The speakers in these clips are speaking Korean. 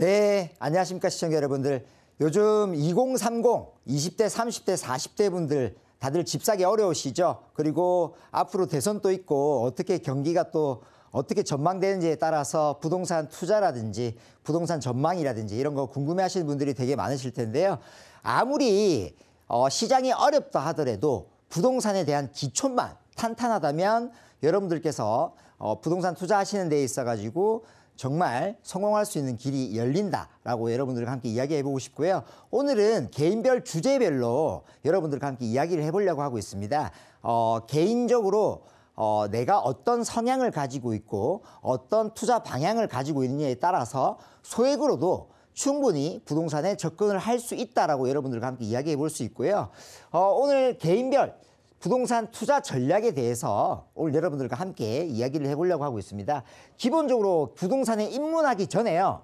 네, 안녕하십니까 시청자 여러분들. 요즘 2030, 20대, 30대, 40대 분들 다들 집 사기 어려우시죠? 그리고 앞으로 대선 또 있고 어떻게 경기가 또 어떻게 전망되는지에 따라서 부동산 투자라든지 부동산 전망이라든지 이런 거 궁금해 하시는 분들이 되게 많으실 텐데요. 아무리 어, 시장이 어렵다 하더라도 부동산에 대한 기초만 탄탄하다면 여러분들께서 어, 부동산 투자하시는 데 있어 가지고 정말 성공할 수 있는 길이 열린다라고 여러분들과 함께 이야기해 보고 싶고요. 오늘은 개인별 주제별로 여러분들과 함께 이야기를 해보려고 하고 있습니다. 어, 개인적으로 어, 내가 어떤 성향을 가지고 있고 어떤 투자 방향을 가지고 있느냐에 따라서 소액으로도 충분히 부동산에 접근을 할 수 있다라고 여러분들과 함께 이야기해 볼 수 있고요. 어, 오늘 개인별 부동산 투자 전략에 대해서 오늘 여러분들과 함께 이야기를 해보려고 하고 있습니다. 기본적으로 부동산에 입문하기 전에요.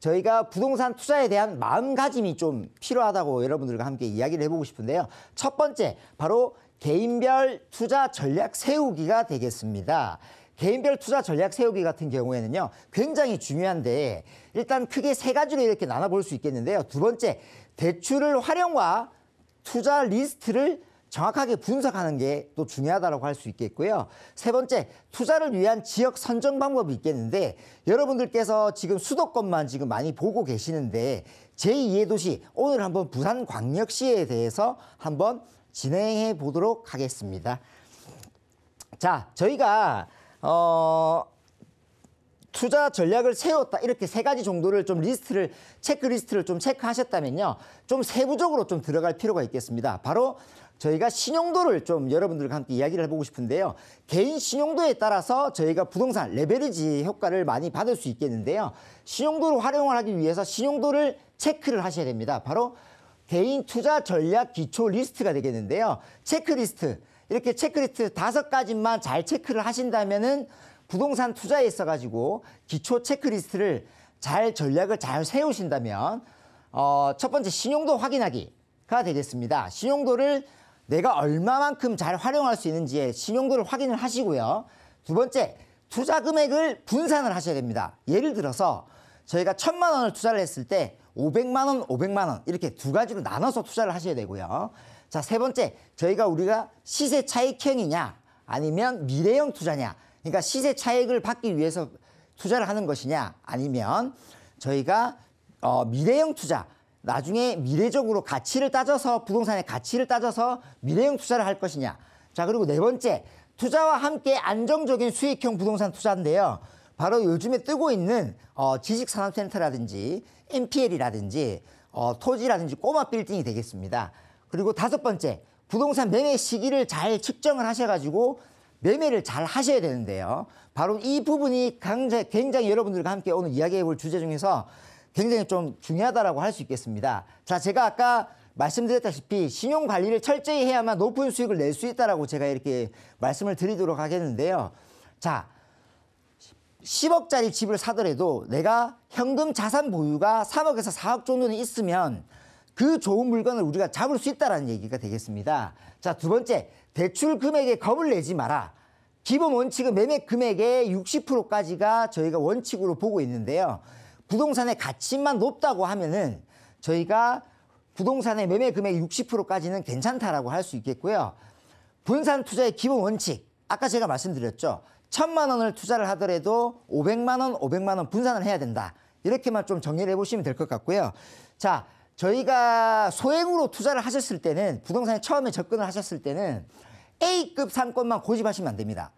저희가 부동산 투자에 대한 마음가짐이 좀 필요하다고 여러분들과 함께 이야기를 해보고 싶은데요. 첫 번째, 바로 개인별 투자 전략 세우기가 되겠습니다. 개인별 투자 전략 세우기 같은 경우에는요, 굉장히 중요한데, 일단 크게 세 가지로 이렇게 나눠볼 수 있겠는데요. 두 번째, 대출을 활용과 투자 리스트를 정확하게 분석하는 게 또 중요하다고 할 수 있겠고요. 세 번째, 투자를 위한 지역 선정 방법이 있겠는데 여러분들께서 지금 수도권만 지금 많이 보고 계시는데 제2의 도시 오늘 한번 부산광역시에 대해서 한번 진행해 보도록 하겠습니다. 자, 저희가 어 투자 전략을 세웠다 이렇게 세 가지 정도를 좀 리스트를 체크리스트를 좀 체크하셨다면요. 좀 세부적으로 좀 들어갈 필요가 있겠습니다. 바로 저희가 신용도를 좀 여러분들과 함께 이야기를 해보고 싶은데요. 개인 신용도에 따라서 저희가 부동산 레베리지 효과를 많이 받을 수 있겠는데요. 신용도를 활용을 하기 위해서 신용도를 체크를 하셔야 됩니다. 바로 개인 투자 전략 기초 리스트가 되겠는데요. 체크리스트. 이렇게 체크리스트 다섯 가지만 잘 체크를 하신다면은 부동산 투자에 있어 가지고 기초 체크리스트를 잘 전략을 잘 세우신다면 어, 첫 번째 신용도 확인하기가 되겠습니다. 신용도를 내가 얼마만큼 잘 활용할 수있는지에 신용도를 확인을 하시고요. 두 번째, 투자 금액을 분산을 하셔야 됩니다. 예를 들어서 저희가 천만 원을 투자를 했을 때 500만 원, 500만 원 이렇게 두 가지로 나눠서 투자를 하셔야 되고요. 자, 세 번째, 저희가 우리가 시세 차익형이냐 아니면 미래형 투자냐 그러니까 시세 차익을 받기 위해서 투자를 하는 것이냐 아니면 저희가 어, 미래형 투자 나중에 미래적으로 가치를 따져서 부동산의 가치를 따져서 미래형 투자를 할 것이냐. 자, 그리고 네 번째, 투자와 함께 안정적인 수익형 부동산 투자인데요. 바로 요즘에 뜨고 있는 어, 지식산업센터라든지 NPL이라든지 어, 토지라든지 꼬마 빌딩이 되겠습니다. 그리고 다섯 번째, 부동산 매매 시기를 잘 측정을 하셔가지고 매매를 잘 하셔야 되는데요. 바로 이 부분이 굉장히 여러분들과 함께 오늘 이야기해 볼 주제 중에서 굉장히 좀중요하다고할 수 있겠습니다. 자, 제가 아까 말씀드렸다시피 신용 관리를 철저히 해야만 높은 수익을 낼 수 있다라고 제가 이렇게 말씀을 드리도록 하겠는데요. 자, 10억짜리 집을 사더라도 내가 현금 자산 보유가 3억에서 4억 정도는 있으면 그 좋은 물건을 우리가 잡을 수 있다라는 얘기가 되겠습니다. 자, 두 번째, 대출 금액에 겁을 내지 마라. 기본 원칙은 매매 금액의 60%까지가 저희가 원칙으로 보고 있는데요. 부동산의 가치만 높다고 하면은 저희가 부동산의 매매 금액 60%까지는 괜찮다라고 할 수 있겠고요. 분산 투자의 기본 원칙. 아까 제가 말씀드렸죠. 천만 원을 투자를 하더라도 5 0 0만 원, 5 0 0만원 분산을 해야 된다. 이렇게만 좀 정리를 해보시면 될 것 같고요. 자, 저희가 소액으로 투자를 하셨을 때는 부동산에 처음에 접근을 하셨을 때는 A급 상권만 고집하시면 안 됩니다.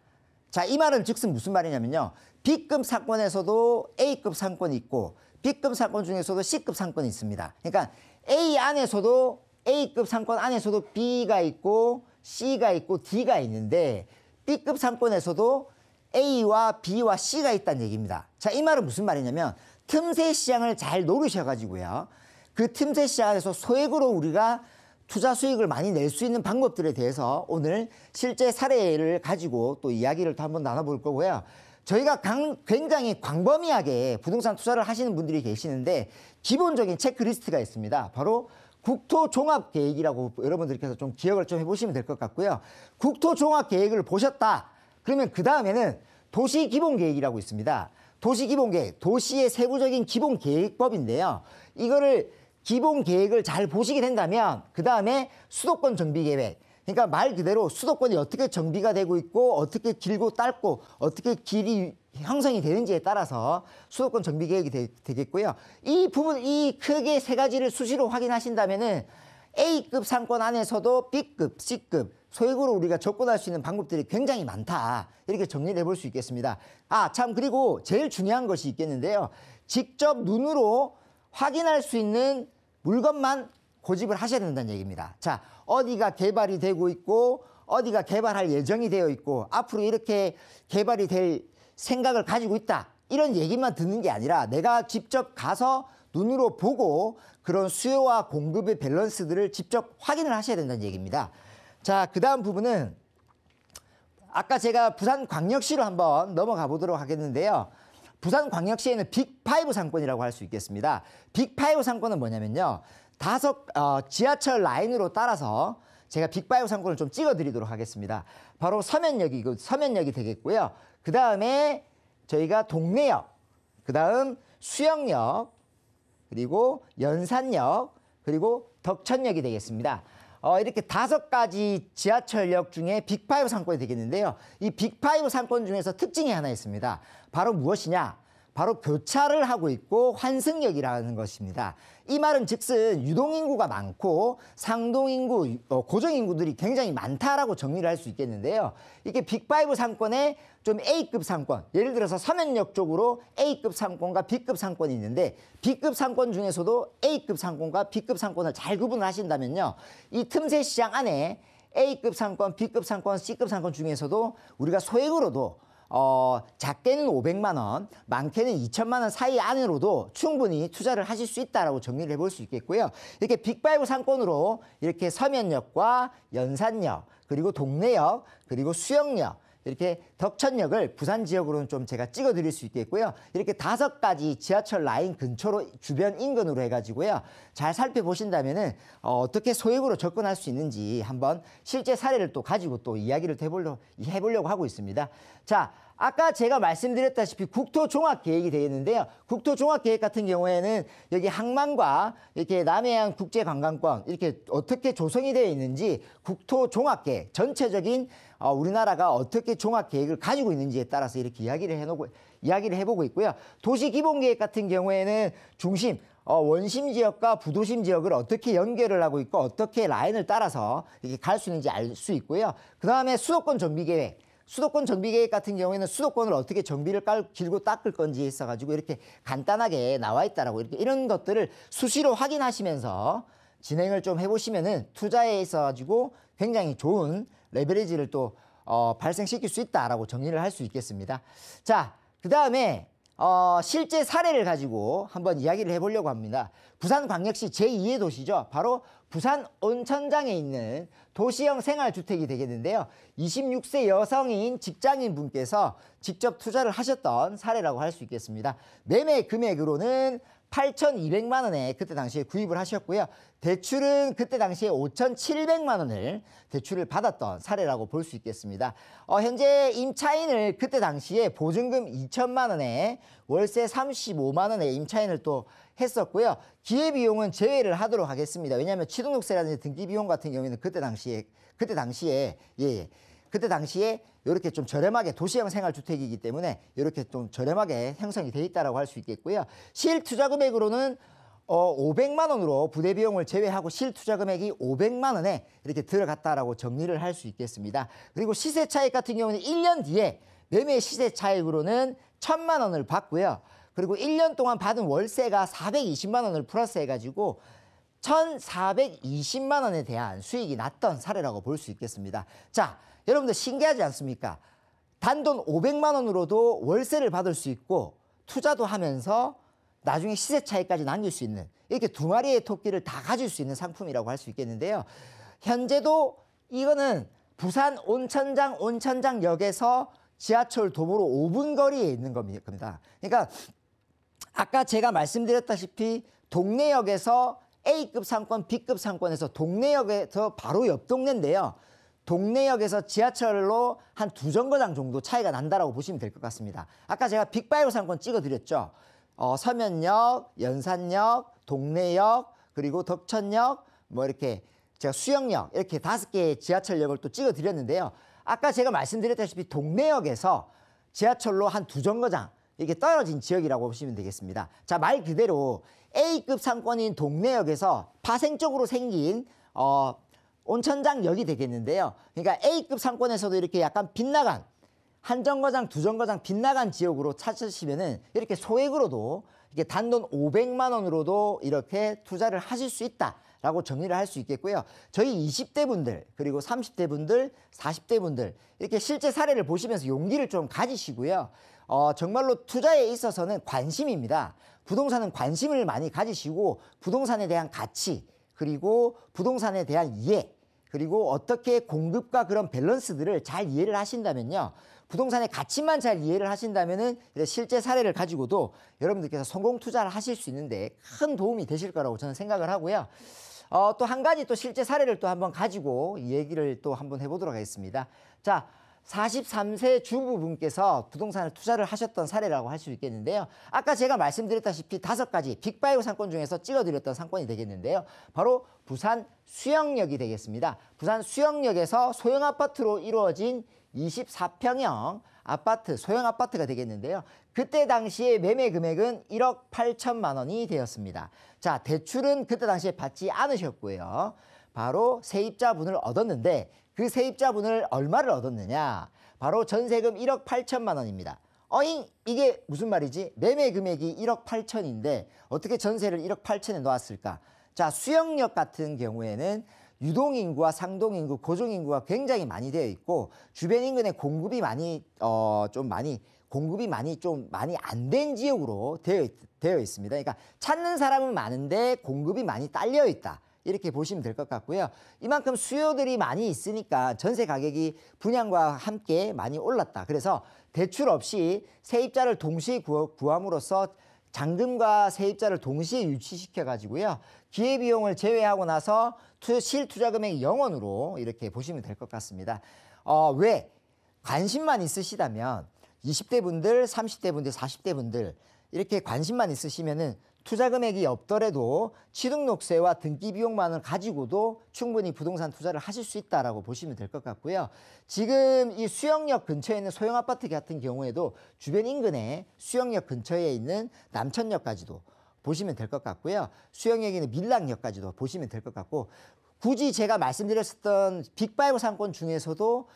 자, 이 말은 즉슨 무슨 말이냐면요. B급 상권에서도 A급 상권이 있고 B급 상권 중에서도 C급 상권이 있습니다. 그러니까 A 안에서도 A급 상권 안에서도 B가 있고 C가 있고 D가 있는데 B급 상권에서도 A와 B와 C가 있다는 얘기입니다. 자, 이 말은 무슨 말이냐면 틈새 시장을 잘 노리셔 가지고요. 그 틈새 시장에서 소액으로 우리가 투자 수익을 많이 낼 수 있는 방법들에 대해서 오늘 실제 사례를 가지고 또 이야기를 또 한번 나눠볼 거고요. 저희가 강, 굉장히 광범위하게 부동산 투자를 하시는 분들이 계시는데 기본적인 체크리스트가 있습니다. 바로 국토종합계획이라고 여러분들께서 좀 기억을 좀 해보시면 될 것 같고요. 국토종합계획을 보셨다. 그러면 그 다음에는 도시기본계획이라고 있습니다. 도시기본계획, 도시의 세부적인 기본계획법인데요. 이거를 기본 계획을 잘 보시게 된다면 그 다음에 수도권 정비 계획 그러니까 말 그대로 수도권이 어떻게 정비가 되고 있고 어떻게 길고 짧고 어떻게 길이 형성이 되는지에 따라서 수도권 정비 계획이 되, 겠고요이 부분 이 크게 세 가지를 수시로 확인하신다면은 A급 상권 안에서도 B급, C급 소액으로 우리가 접근할 수 있는 방법들이 굉장히 많다. 이렇게 정리를 해볼 수 있겠습니다. 아, 참 그리고 제일 중요한 것이 있겠는데요. 직접 눈으로 확인할 수 있는 물건만 고집을 하셔야 된다는 얘기입니다. 자, 어디가 개발이 되고 있고 어디가 개발할 예정이 되어 있고 앞으로 이렇게 개발이 될 생각을 가지고 있다. 이런 얘기만 듣는 게 아니라 내가 직접 가서 눈으로 보고 그런 수요와 공급의 밸런스들을 직접 확인을 하셔야 된다는 얘기입니다. 자, 그 다음 부분은 아까 제가 부산 광역시로 한번 넘어가 보도록 하겠는데요. 부산광역시에는 빅5 상권이라고 할 수 있겠습니다. 빅5 상권은 뭐냐면요. 다섯 어, 지하철 라인으로 따라서 제가 빅5 상권을 좀 찍어드리도록 하겠습니다. 바로 서면역이 그 서면역이 되겠고요. 그 다음에 저희가 동네역, 그 다음 수영역, 그리고 연산역, 그리고 덕천역이 되겠습니다. 어, 이렇게 다섯 가지 지하철역 중에 빅파이브 상권이 되겠는데요. 이 빅파이브 상권 중에서 특징이 하나 있습니다. 바로 무엇이냐? 바로 교차를 하고 있고 환승역이라는 것입니다. 이 말은 즉슨 유동인구가 많고 상동인구, 어, 고정인구들이 굉장히 많다라고 정리를 할 수 있겠는데요. 이게 빅이브 상권에 좀 A급 상권, 예를 들어서 서면역 쪽으로 A급 상권과 B급 상권이 있는데 B급 상권 중에서도 A급 상권과 B급 상권을 잘 구분을 하신다면요. 이 틈새 시장 안에 A급 상권, B급 상권, C급 상권 중에서도 우리가 소액으로도 어, 작게는 500만 원, 많게는 2천만 원 사이 안으로도 충분히 투자를 하실 수 있다라고 정리를 해볼 수 있겠고요. 이렇게 빅바이브 상권으로 이렇게 서면역과 연산역, 그리고 동네역 그리고 수영역, 이렇게 덕천역을 부산 지역으로는 좀 제가 찍어드릴 수 있겠고요. 이렇게 다섯 가지 지하철 라인 근처로 주변 인근으로 해가지고요. 잘 살펴보신다면은 어, 떻게 소액으로 접근할 수 있는지 한번 실제 사례를 또 가지고 또 이야기를 해보려, 고 하고 있습니다. 자. 아까 제가 말씀드렸다시피 국토종합계획이 되어있는데요 국토종합계획 같은 경우에는 여기 항만과 이렇게 남해안 국제관광권 이렇게 어떻게 조성이 되어 있는지 국토종합계획 전체적인 어, 우리나라가 어떻게 종합계획을 가지고 있는지에 따라서 이렇게 이야기를 해놓고 이야기를 해보고 있고요. 도시기본계획 같은 경우에는 중심 어, 원심 지역과 부도심 지역을 어떻게 연결을 하고 있고 어떻게 라인을 따라서 이렇게 갈 수 있는지 알 수 있고요. 그 다음에 수도권 정비 계획. 수도권 정비 계획 같은 경우에는 수도권을 어떻게 정비를 깔, 길고 닦을 건지 에 있어가지고 이렇게 간단하게 나와 있다라고 이렇게 이런 것들을 수시로 확인하시면서 진행을 좀 해보시면은 투자에 있어가지고 굉장히 좋은 레버리지를 또 어, 발생시킬 수 있다라고 정리를 할 수 있겠습니다. 자, 그 다음에 어, 실제 사례를 가지고 한번 이야기를 해보려고 합니다. 부산광역시 제2의 도시죠. 바로 부산 온천장에 있는 도시형 생활주택이 되겠는데요. 26세 여성인 직장인 분께서 직접 투자를 하셨던 사례라고 할 수 있겠습니다. 매매 금액으로는 8,200만 원에 그때 당시에 구입을 하셨고요. 대출은 그때 당시에 5,700만 원을 대출을 받았던 사례라고 볼 수 있겠습니다. 어, 현재 임차인을 그때 당시에 보증금 2천만 원에 월세 35만 원에 임차인을 또 했었고요. 기회비용은 제외를 하도록 하겠습니다. 왜냐하면 취등록세라든지 등기비용 같은 경우에는 그때 당시에 그때 당시에 예, 예. 그때 당시에 이렇게 좀 저렴하게 도시형 생활주택이기 때문에 이렇게 좀 저렴하게 형성이 돼 있다라고 할 수 있겠고요. 실 투자 금액으로는 어 500만 원으로 부대 비용을 제외하고 실 투자 금액이 500만 원에 이렇게 들어갔다라고 정리를 할 수 있겠습니다. 그리고 시세 차익 같은 경우는 1년 뒤에 매매 시세 차익으로는 1000만 원을 받고요. 그리고 1년 동안 받은 월세가 420만 원을 플러스해 가지고 1,420만 원에 대한 수익이 났던 사례라고 볼 수 있겠습니다. 자, 여러분들 신기하지 않습니까? 단돈 500만 원으로도 월세를 받을 수 있고 투자도 하면서 나중에 시세 차이까지 남길 수 있는 이렇게 두 마리의 토끼를 다 가질 수 있는 상품이라고 할 수 있겠는데요. 현재도 이거는 부산 온천장 온천장역에서 지하철 도보로 5분 거리에 있는 겁니다. 그러니까 아까 제가 말씀드렸다시피 동네역에서 A급 상권, B급 상권에서 동네역에서 바로 옆 동네인데요. 동네역에서 지하철로 한 두 정거장 정도 차이가 난다라고 보시면 될 것 같습니다. 아까 제가 빅바이오 상권 찍어드렸죠. 어, 서면역, 연산역, 동네역, 그리고 덕천역, 뭐 이렇게 제가 수영역 이렇게 다섯 개의 지하철역을 또 찍어드렸는데요. 아까 제가 말씀드렸다시피 동네역에서 지하철로 한 두 정거장 이렇게 떨어진 지역이라고 보시면 되겠습니다. 자, 말 그대로 A급 상권인 동네역에서 파생적으로 생긴 어, 온천장역이 되겠는데요. 그러니까 A급 상권에서도 이렇게 약간 빗나간 한 정거장, 두 정거장 빗나간 지역으로 찾으시면은 이렇게 소액으로도 이게 단돈 500만 원으로도 이렇게 투자를 하실 수 있다라고 정리를 할 수 있겠고요. 저희 20대 분들 그리고 30대 분들, 40대 분들 이렇게 실제 사례를 보시면서 용기를 좀 가지시고요. 어, 정말로 투자에 있어서는 관심입니다. 부동산은 관심을 많이 가지시고 부동산에 대한 가치 그리고 부동산에 대한 이해 그리고 어떻게 공급과 그런 밸런스들을 잘 이해를 하신다면요. 부동산의 가치만 잘 이해를 하신다면은 실제 사례를 가지고도 여러분들께서 성공 투자를 하실 수 있는데 큰 도움이 되실 거라고 저는 생각을 하고요. 어, 또 한 가지 또 실제 사례를 또 한번 가지고 얘기를 또 한번 해보도록 하겠습니다. 자, 43세 주부분께서 부동산을 투자를 하셨던 사례라고 할 수 있겠는데요. 아까 제가 말씀드렸다시피 다섯 가지 빅바이오 상권 중에서 찍어드렸던 상권이 되겠는데요. 바로 부산 수영역이 되겠습니다. 부산 수영역에서 소형아파트로 이루어진 24평형 아파트, 소형아파트가 되겠는데요. 그때 당시에 매매 금액은 1억 8천만 원이 되었습니다. 자, 대출은 그때 당시에 받지 않으셨고요. 바로 세입자분을 얻었는데 그 세입자분을 얼마를 얻었느냐? 바로 전세금 1억 8천만 원입니다. 어잉 이게 무슨 말이지? 매매 금액이 1억 8천인데 어떻게 전세를 1억 8천에 놓았을까? 자 수영역 같은 경우에는 유동인구와 상동인구, 고정인구가 굉장히 많이 되어 있고 주변 인근에 공급이 많이 어좀 많이 공급이 많이 좀 많이 안 된 지역으로 되어, 되어 있습니다. 그러니까 찾는 사람은 많은데 공급이 많이 딸려 있다. 이렇게 보시면 될 것 같고요. 이만큼 수요들이 많이 있으니까 전세 가격이 분양과 함께 많이 올랐다. 그래서 대출 없이 세입자를 동시에 구함으로써 잔금과 세입자를 동시에 유치시켜 가지고요. 기회비용을 제외하고 나서 실투자금액 0원으로 이렇게 보시면 될 것 같습니다. 어, 왜? 관심만 있으시다면 20대 분들, 30대 분들, 40대 분들 이렇게 관심만 있으시면은 투자 금액이 없더라도 취등록세와 등기 비용만을 가지고도 충분히 부동산 투자를 하실 수 있다라고 보시면 될 것 같고요. 지금 이 수영역 근처에 있는 소형 아파트 같은 경우에도 주변 인근에 수영역 근처에 있는 남천역까지도 보시면 될 것 같고요. 수영역에는 밀락역까지도 보시면 될 것 같고 굳이 제가 말씀드렸었던 빅5 상권 중에서도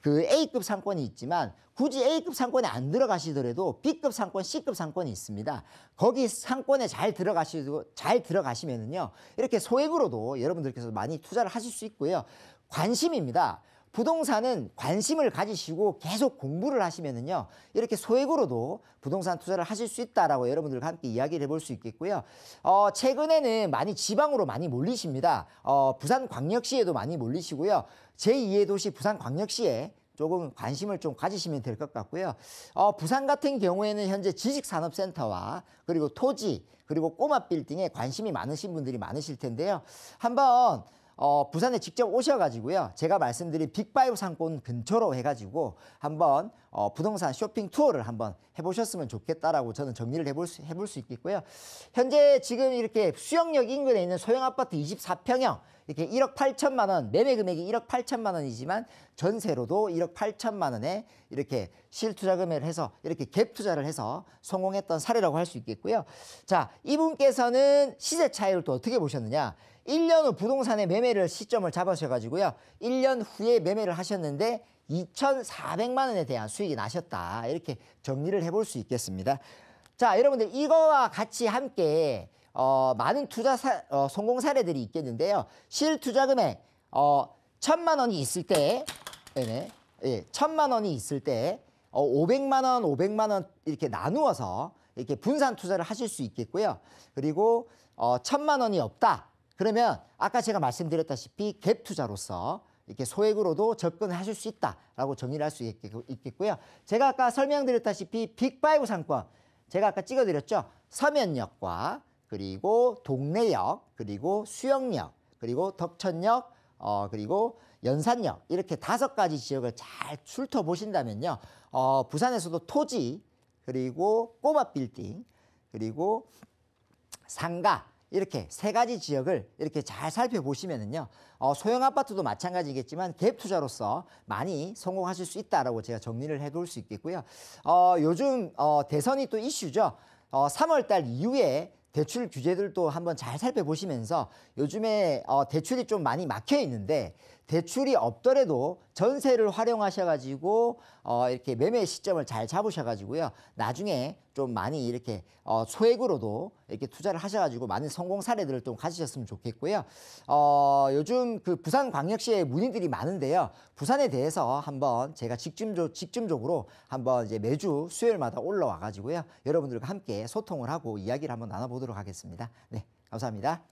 그 A급 상권이 있지만 굳이 A급 상권에 안 들어가시더라도 B급 상권, C급 상권이 있습니다. 거기 상권에 잘 들어가시고 잘 들어가시면은요. 이렇게 소액으로도 여러분들께서 많이 투자를 하실 수 있고요. 관심입니다. 부동산은 관심을 가지시고 계속 공부를 하시면은요 이렇게 소액으로도 부동산 투자를 하실 수 있다라고 여러분들과 함께 이야기를 해볼 수 있겠고요 어 최근에는 많이 지방으로 많이 몰리십니다 어 부산 광역시에도 많이 몰리시고요 제2의 도시 부산 광역시에 조금 관심을 좀 가지시면 될 것 같고요. 어, 부산 같은 경우에는 현재 지식산업센터와 그리고 토지 그리고 꼬마 빌딩에 관심이 많으신 분들이 많으실 텐데요. 한번 어, 부산에 직접 오셔가지고요. 제가 말씀드린 빅바이브 상권 근처로 해가지고 한번 어, 부동산 쇼핑 투어를 한번 해보셨으면 좋겠다라고 저는 정리를 해볼 수, 해볼 수 있겠고요. 현재 지금 이렇게 수영역 인근에 있는 소형 아파트 24평형 이렇게 1억 8천만 원 매매 금액이 1억 8천만 원이지만 전세로도 1억 8천만 원에 이렇게 실투자 금액을 해서 이렇게 갭 투자를 해서 성공했던 사례라고 할 수 있겠고요. 자, 이분께서는 시세 차이를 또 어떻게 보셨느냐? 1년 후 부동산의 매매를 시점을 잡으셔 가지고요. 1년 후에 매매를 하셨는데 2,400만 원에 대한 수익이 나셨다. 이렇게 정리를 해볼 수 있겠습니다. 자, 여러분들 이거와 같이 함께 어, 많은 투자 사, 어, 성공 사례들이 있겠는데요. 실투자 금액 어, 천만 원이 있을 때 네네, 예, 천만 원이 있을 때 어, 500만 원, 500만 원 이렇게 나누어서 이렇게 분산 투자를 하실 수 있겠고요. 그리고 어, 천만 원이 없다. 그러면 아까 제가 말씀드렸다시피 갭 투자로서 이렇게 소액으로도 접근하실 수 있다라고 정의를 할 수 있겠고요. 제가 아까 설명드렸다시피 빅5 상권 제가 아까 찍어드렸죠. 서면역과 그리고 동래역 그리고 수영역 그리고 덕천역 어 그리고 연산역 이렇게 다섯 가지 지역을 잘 훑어보신다면요. 어 부산에서도 토지 그리고 꼬마 빌딩 그리고 상가 이렇게 세 가지 지역을 이렇게 잘 살펴보시면은요, 어, 소형 아파트도 마찬가지겠지만 갭 투자로서 많이 성공하실 수 있다라고 제가 정리를 해둘 수 있겠고요. 어, 요즘 어, 대선이 또 이슈죠. 어, 3월달 이후에 대출 규제들도 한번 잘 살펴보시면서 요즘에 어, 대출이 좀 많이 막혀 있는데 대출이 없더라도 전세를 활용하셔가지고 어, 이렇게 매매 시점을 잘 잡으셔가지고요. 나중에 좀 많이 이렇게 어, 소액으로도 이렇게 투자를 하셔가지고 많은 성공 사례들을 좀 가지셨으면 좋겠고요. 어, 요즘 그 부산 광역시에 문의들이 많은데요. 부산에 대해서 한번 제가 직접 직접적으로 한번 이제 매주 수요일마다 올라와가지고요. 여러분들과 함께 소통을 하고 이야기를 한번 나눠보도록 하겠습니다. 네, 감사합니다.